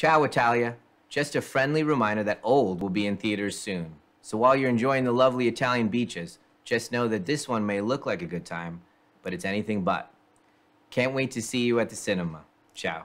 Ciao, Italia. Just a friendly reminder that Old will be in theaters soon. So while you're enjoying the lovely Italian beaches, just know that this one may look like a good time, but it's anything but. Can't wait to see you at the cinema. Ciao.